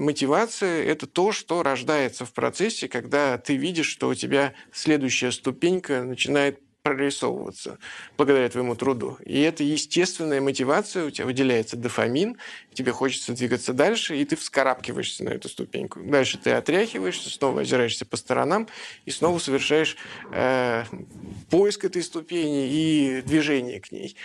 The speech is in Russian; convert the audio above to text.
Мотивация – это то, что рождается в процессе, когда ты видишь, что у тебя следующая ступенька начинает прорисовываться благодаря твоему труду. И это естественная мотивация, у тебя выделяется дофамин, тебе хочется двигаться дальше, и ты вскарабкиваешься на эту ступеньку. Дальше ты отряхиваешься, снова озираешься по сторонам и снова совершаешь э, поиск этой ступени и движение к ней.